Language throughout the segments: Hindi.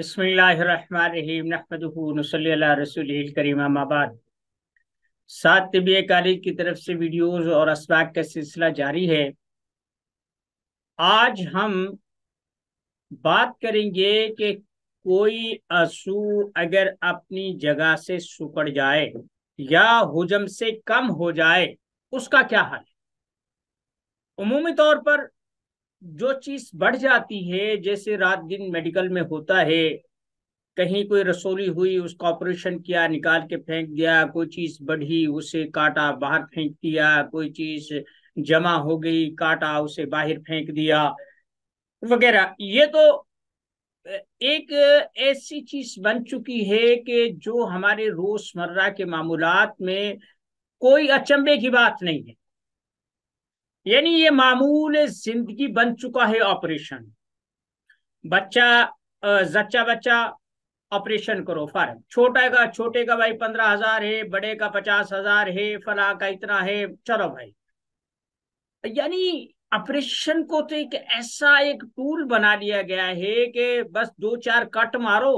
बिस्मिल्लाबाद सात तबिया कारी की तरफ से वीडियोस और असबाक का सिलसिला जारी है आज हम बात करेंगे कि कोई आंसू अगर अपनी जगह से सुकड़ जाए या हुजम से कम हो जाए उसका क्या हाल है उमूमी तौर पर जो चीज बढ़ जाती है जैसे रात दिन मेडिकल में होता है कहीं कोई रसोली हुई उसका ऑपरेशन किया निकाल के फेंक दिया कोई चीज बढ़ी उसे काटा बाहर फेंक दिया कोई चीज जमा हो गई काटा उसे बाहर फेंक दिया वगैरह ये तो एक ऐसी चीज बन चुकी है कि जो हमारे रोजमर्रा के मामूलात में कोई अचंभे की बात नहीं है यानी ये मामूल जिंदगी बन चुका है ऑपरेशन बच्चा जच्चा बच्चा ऑपरेशन करो फार छोटा का छोटे का भाई पंद्रह हजार है बड़े का पचास हजार है फला का इतना है चलो भाई यानी ऑपरेशन को तो एक ऐसा एक टूल बना लिया गया है कि बस दो चार कट मारो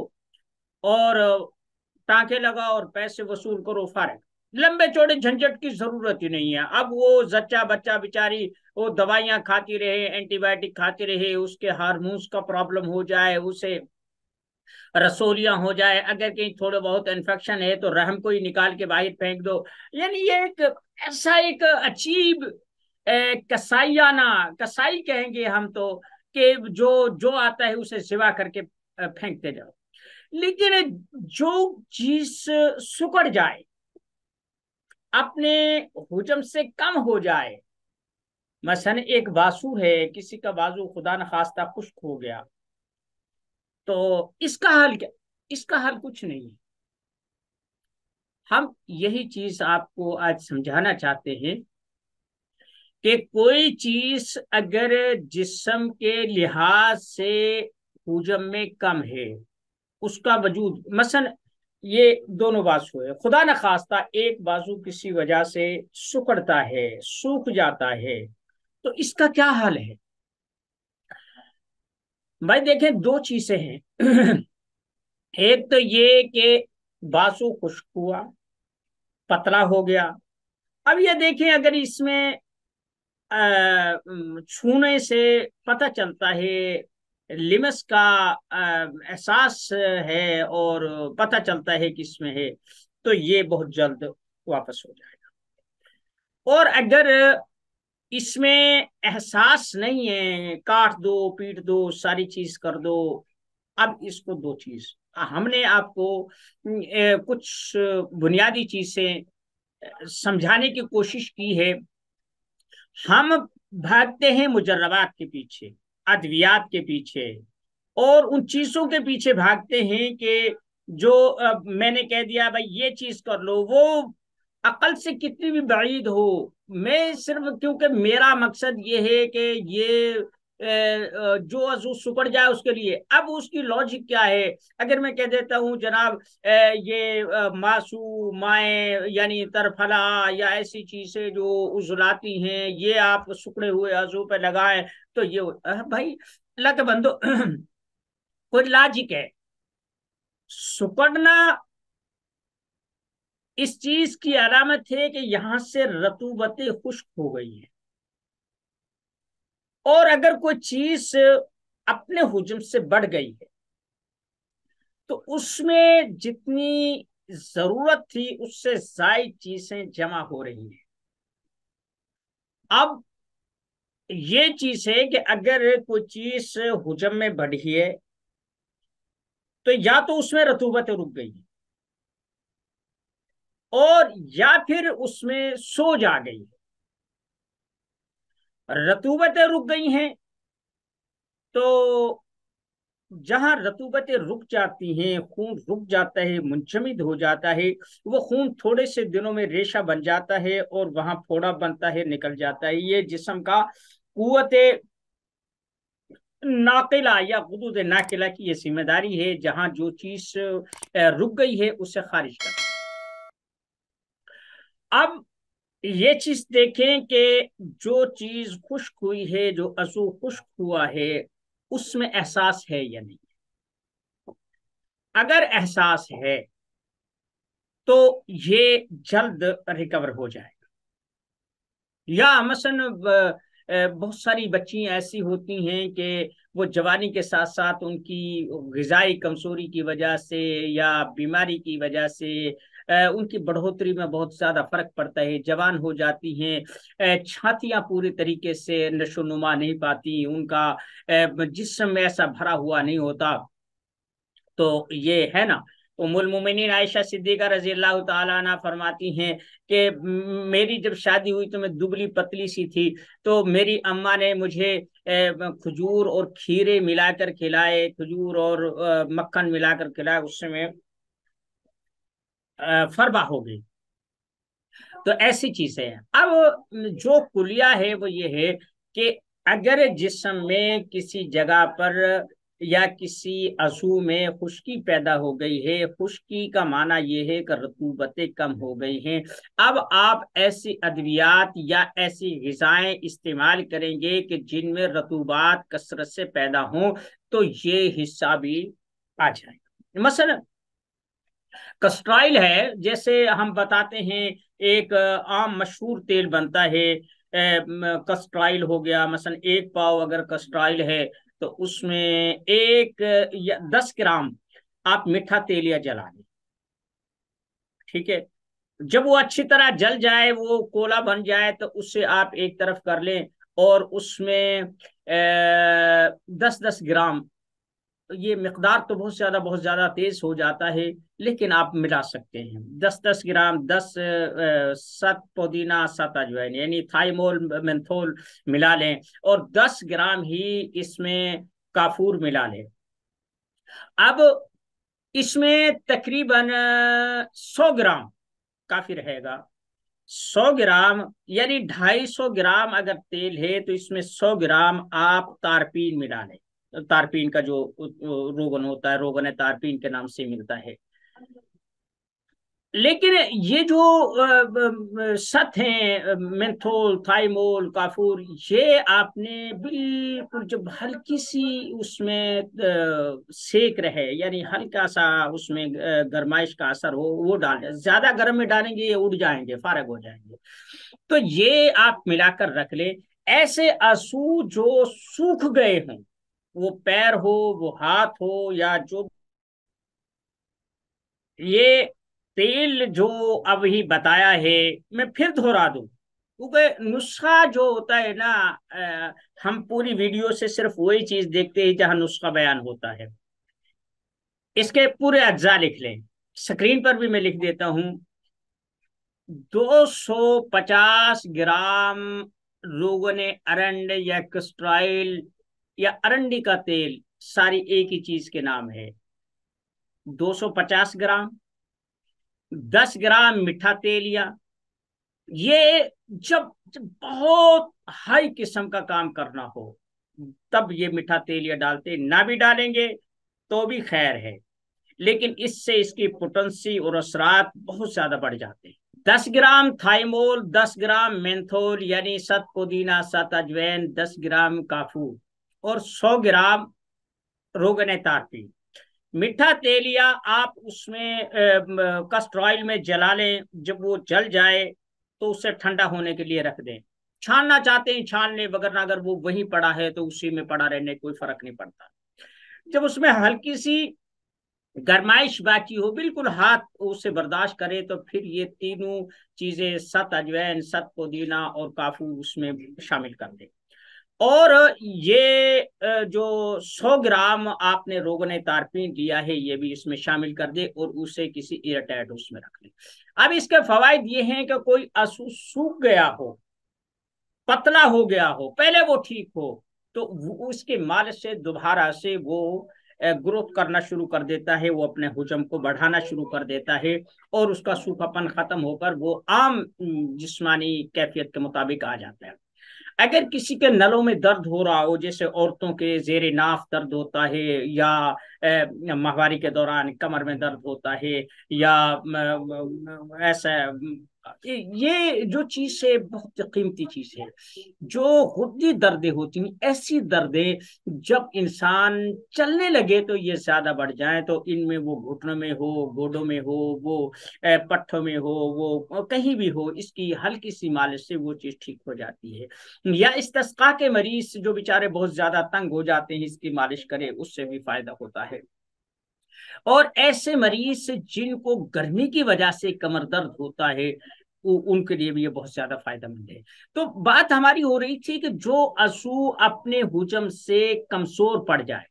और टाके लगाओ और पैसे वसूल करो फारक लंबे चौड़े झंझट की जरूरत ही नहीं है अब वो जच्चा बच्चा बेचारी वो दवाइयां खाती रहे एंटीबायोटिक खाती रहे उसके हारमोन्स का प्रॉब्लम हो जाए उसे रसोलियां हो जाए अगर कहीं थोड़े बहुत इन्फेक्शन है तो रहम को ही निकाल के बाहर फेंक दो यानी ये एक ऐसा एक अचीब ना कसाई कहेंगे हम तो कि जो जो आता है उसे सिवा करके फेंकते जाओ लेकिन जो चीज सुकड़ जाए अपने हुजम से कम हो जाए मसन एक बासुर है किसी का वाजू खुदा न खास्ता खुश्क हो गया तो इसका हल क्या इसका हल कुछ नहीं है हम यही चीज आपको आज समझाना चाहते हैं कि कोई चीज अगर जिसम के लिहाज से हुजम में कम है उसका वजूद मसन ये दोनों बाजू है खुदा न खास्ता एक बाजू किसी वजह से सुखड़ता है सूख जाता है तो इसका क्या हाल है भाई देखें दो चीजें हैं एक तो ये कि बाजू खुश्क हुआ पतला हो गया अब ये देखें अगर इसमें छूने से पता चलता है लिमस का एहसास है और पता चलता है कि इसमें है तो ये बहुत जल्द वापस हो जाएगा और अगर इसमें एहसास नहीं है काट दो पीट दो सारी चीज कर दो अब इसको दो चीज हमने आपको कुछ बुनियादी चीजें समझाने की कोशिश की है हम भागते हैं मुजर्रबात के पीछे अद्वियात के पीछे और उन चीजों के पीछे भागते हैं कि जो मैंने कह दिया भाई ये चीज कर लो वो अकल से कितनी भी बड़ी हो मैं सिर्फ क्योंकि मेरा मकसद ये है कि ये जो जो सुपड़ जाए उसके लिए अब उसकी लॉजिक क्या है अगर मैं कह देता हूँ जनाब ये मासू माए यानी तरफला या ऐसी चीजें जो उजलाती हैं ये आप सुखड़े हुए अजू पे लगाए तो ये भाई अल्लाह के बंदो कोई लॉजिक है सुपड़ना इस चीज की अलामत है कि यहां से रतुबतें खुश्क हो गई है और अगर कोई चीज अपने हुजम से बढ़ गई है तो उसमें जितनी जरूरत थी उससे जायद चीजें जमा हो रही हैं अब ये चीज है कि अगर कोई चीज हुजम में बढ़ी है तो या तो उसमें रतूबत रुक गई है और या फिर उसमें सोज आ गई है रतूबतें रुक गई हैं तो जहां रतूबतें रुक जाती हैं खून रुक जाता है मुंचमिद हो जाता है वो खून थोड़े से दिनों में रेशा बन जाता है और वहां फोड़ा बनता है निकल जाता है ये जिसम का कुत नाकिला या गुदूद नाकिला की ये जिम्मेदारी है जहां जो चीज रुक गई है उसे खारिज कर अब ये चीज देखें कि जो चीज खुश्क हुई है जो असु खुश्क हुआ है उसमें एहसास है या नहीं अगर एहसास है तो ये जल्द रिकवर हो जाएगा या मसन बहुत सारी बच्चियां ऐसी होती हैं कि वो जवानी के साथ साथ उनकी गजाई कमजोरी की वजह से या बीमारी की वजह से उनकी बढ़ोतरी में बहुत ज्यादा फर्क पड़ता है जवान हो जाती हैं छातियां पूरे तरीके से नशोनुमा नहीं पाती उनका जिसम ऐसा भरा हुआ नहीं होता तो ये है ना आयशा सिद्दीका रजी अल्लाह तला फरमाती हैं कि मेरी जब शादी हुई तो मैं दुबली पतली सी थी तो मेरी अम्मा ने मुझे खजूर और खीरे मिलाकर खिलाए खजूर और मक्खन मिलाकर खिलाए उस समय फरबा हो गई तो ऐसी चीजें हैं अब जो कुलिया है वो ये है कि अगर जिसम में किसी जगह पर या किसी अजू में खुश्की पैदा हो गई है खुश्की का माना यह है कि रतूबतें कम हो गई हैं अब आप ऐसी अद्वियात या ऐसी गजाएं इस्तेमाल करेंगे कि जिनमें रतूबात कसरत से पैदा हों तो ये हिस्सा भी आ जाएगा मसलन कस्ट्राइल है जैसे हम बताते हैं एक आम मशहूर तेल बनता है कस्ट्राइल हो गया मसलन एक पाव अगर कस्ट्राइल है तो उसमें एक या दस ग्राम आप मीठा तेल या जला लें ठीक है जब वो अच्छी तरह जल जाए वो कोला बन जाए तो उससे आप एक तरफ कर लें और उसमें दस दस ग्राम ये मकदार तो बहुत ज़्यादा बहुत ज़्यादा तेज़ हो जाता है लेकिन आप मिला सकते हैं दस दस ग्राम दस सत पुदीना सत अजवाइन यानी थाइमोल मेंथोल मिला लें और दस ग्राम ही इसमें काफूर मिला लें अब इसमें तकरीबन सौ ग्राम काफ़ी रहेगा सौ ग्राम यानी ढाई सौ ग्राम अगर तेल है तो इसमें सौ ग्राम आप तारपीन मिला लें तारपीन का जो रोगन होता है रोगन है तारपीन के नाम से मिलता है लेकिन ये जो सत हैं मेंथोल थाइमोल काफूर ये आपने बिल्कुल जब हल्की सी उसमें सेक रहे यानी हल्का सा उसमें गर्माइश का असर हो वो डाल ज्यादा गर्म में डालेंगे ये उड़ जाएंगे फारग हो जाएंगे तो ये आप मिलाकर रख ले ऐसे आंसू जो सूख गए हों वो पैर हो वो हाथ हो या जो ये तेल जो अब ही बताया है मैं फिर दोहरा दू क्योंकि नुस्खा जो होता है ना हम पूरी वीडियो से सिर्फ वही चीज देखते हैं जहां नुस्खा बयान होता है इसके पूरे अज्जा लिख लें स्क्रीन पर भी मैं लिख देता हूं 250 ग्राम लोगों ने अरंड या कस्ट्राइल या अरंडी का तेल सारी एक ही चीज के नाम है 250 ग्राम 10 ग्राम मीठा तेल या ये जब, जब बहुत हाई किस्म का काम करना हो तब ये मीठा तेल या डालते ना भी डालेंगे तो भी खैर है लेकिन इससे इसकी पोटेंसी और असरात बहुत ज्यादा बढ़ जाते हैं दस ग्राम थाइमोल दस ग्राम मेंथोल यानी सत पुदीना सत अजवैन दस ग्राम काफू और 100 ग्राम रोगन तारपी मीठा तेल या आप उसमें कस्ट ऑयल में जला लें जब वो जल जाए तो उसे ठंडा होने के लिए रख दें छानना चाहते हैं छान लें वगर अगर वो वहीं पड़ा है तो उसी में पड़ा रहने कोई फर्क नहीं पड़ता जब उसमें हल्की सी गरमाइश बाकी हो बिल्कुल हाथ उसे बर्दाश्त करे तो फिर ये तीनों चीजें सत अजवैन सत पुदीना और काफू उसमें शामिल कर दें और ये जो 100 ग्राम आपने ने तारपीन लिया है ये भी इसमें शामिल कर दे और उसे किसी एयरटाइट उसमें रख ले अब इसके फवायद ये हैं कि कोई आंसू सूख गया हो पतला हो गया हो पहले वो ठीक हो तो उसके माल से दोबारा से वो ग्रोथ करना शुरू कर देता है वो अपने हुजम को बढ़ाना शुरू कर देता है और उसका सूखापन खत्म होकर वो आम जिस्मानी कैफियत के मुताबिक आ जाता है अगर किसी के नलों में दर्द हो रहा हो जैसे औरतों के जेर नाफ दर्द होता है या माहवारी के दौरान कमर में दर्द होता है या ऐसा ये जो चीज है बहुत कीमती चीज है जो खुदी दर्दें होती हैं ऐसी दर्दें जब इंसान चलने लगे तो ये ज्यादा बढ़ जाए तो इनमें वो घुटनों में हो गोडों में हो वो पट्ठों में हो वो कहीं भी हो इसकी हल्की सी मालिश से वो चीज ठीक हो जाती है या इस तस्का के मरीज जो बेचारे बहुत ज्यादा तंग हो जाते हैं इसकी मालिश करे उससे भी फायदा होता है और ऐसे मरीज जिनको गर्मी की वजह से कमर दर्द होता है उनके लिए भी ये बहुत ज्यादा फायदेमंद है तो बात हमारी हो रही थी कि जो असू अपने हुजम से कमजोर पड़ जाए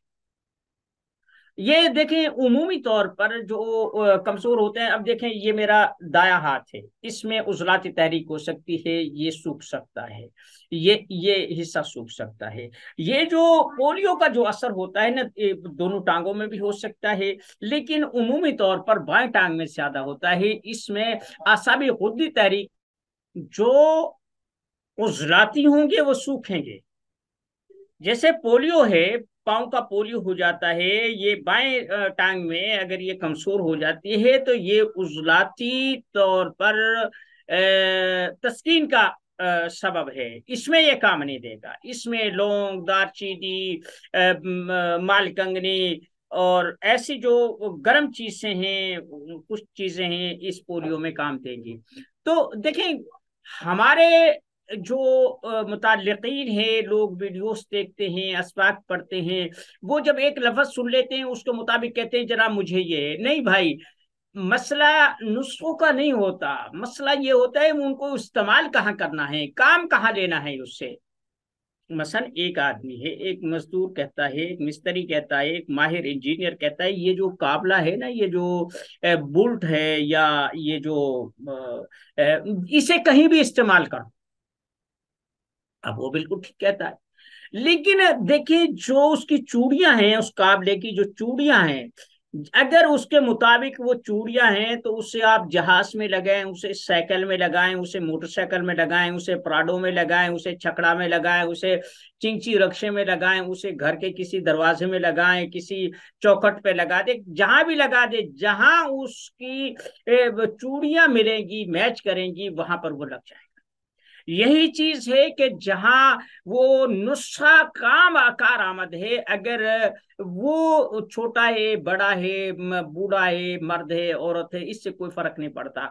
ये देखें उमूमी तौर पर जो कमजोर होते हैं अब देखें ये मेरा दाया हाथ है इसमें उजलाती तहरीक हो सकती है ये सूख सकता है ये ये हिस्सा सूख सकता है ये जो पोलियो का जो असर होता है ना दोनों टांगों में भी हो सकता है लेकिन उमूमी तौर पर बाएं टांग में ज्यादा होता है इसमें आसाबी खुदी तहरीक जो उजलाती होंगे वो सूखेंगे जैसे पोलियो है पाँव का पोलियो हो जाता है ये बाएं टांग में अगर ये कमजोर हो जाती है तो ये उजलाती तौर पर तस्कीन का सबब है इसमें ये काम नहीं देगा इसमें लौंग दारचीनी मालकंगनी और ऐसी जो गर्म चीजें हैं कुछ चीजें हैं इस पोलियो में काम देंगी तो देखें हमारे जो मुतलकिन है लोग वीडियोस देखते हैं इसबाक पढ़ते हैं वो जब एक लफ्ज सुन लेते हैं उसके मुताबिक कहते हैं जरा मुझे ये नहीं भाई मसला नुस्खों का नहीं होता मसला ये होता है उनको इस्तेमाल कहाँ करना है काम कहाँ लेना है उससे मसन एक आदमी है एक मजदूर कहता है एक मिस्त्री कहता है एक माहिर इंजीनियर कहता है ये जो काबला है ना ये जो बुल्ट है या ये जो इसे कहीं भी इस्तेमाल करो अब वो बिल्कुल ठीक कहता है लेकिन देखिए जो उसकी चूड़ियां हैं उस काबले की जो चूड़ियां हैं अगर उसके मुताबिक वो चूड़ियां हैं तो उसे आप जहाज में लगाएं उसे साइकिल में लगाएं उसे मोटरसाइकिल में लगाएं उसे प्राडो में लगाएं उसे छकड़ा में लगाएं उसे चिंची रक्षे में लगाएं उसे घर के किसी दरवाजे में लगाएं किसी चौखट पे लगा दे जहां भी लगा दे जहां उसकी चूड़ियां मिलेंगी मैच करेंगी वहां पर वो लग जाएंगे यही चीज है कि जहां वो नुस्खा काम आकार आमद है अगर वो छोटा है बड़ा है बूढ़ा है मर्द है औरत है इससे कोई फर्क नहीं पड़ता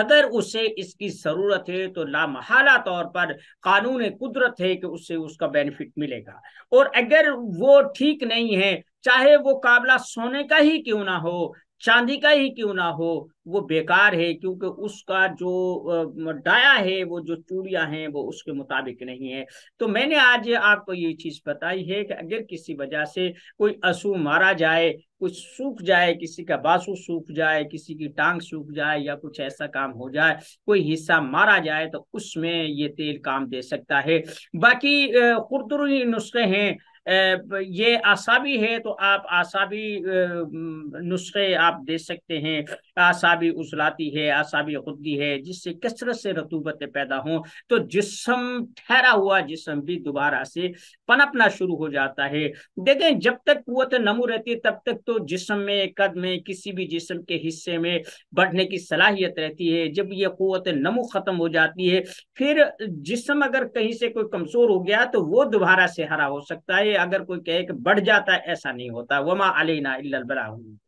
अगर उसे इसकी जरूरत है तो लामहला तौर पर कानून कुदरत है कि उससे उसका बेनिफिट मिलेगा और अगर वो ठीक नहीं है चाहे वो काबला सोने का ही क्यों ना हो चांदी का ही क्यों ना हो वो बेकार है क्योंकि उसका जो डाया है वो जो चूड़ियां हैं वो उसके मुताबिक नहीं है तो मैंने आज आपको ये चीज बताई है कि अगर किसी वजह से कोई असू मारा जाए कुछ सूख जाए किसी का बासु सूख जाए किसी की टांग सूख जाए या कुछ ऐसा काम हो जाए कोई हिस्सा मारा जाए तो उसमें ये तेल काम दे सकता है बाकी खुरदुरी नुस्खे हैं ये आसाबी है तो आप आसाबी नुस्खे आप दे सकते हैं आसाबी उजलाती है आसाबी खुदी है जिससे कसरत से रतूबतें पैदा हों तो जिसम ठहरा हुआ जिसम भी दोबारा से पनपना शुरू हो जाता है देखें जब तक कुत नमू रहती है तब तक तो जिसम में कद में किसी भी जिसम के हिस्से में बढ़ने की सलाहियत रहती है जब ये कुत नमू ख़त्म हो जाती है फिर जिसम अगर कहीं से कोई कमज़ोर हो गया तो वो दोबारा से हरा हो सकता है अगर कोई कहे कि बढ़ जाता है ऐसा नहीं होता वमा अलीना इल्लल बलाहू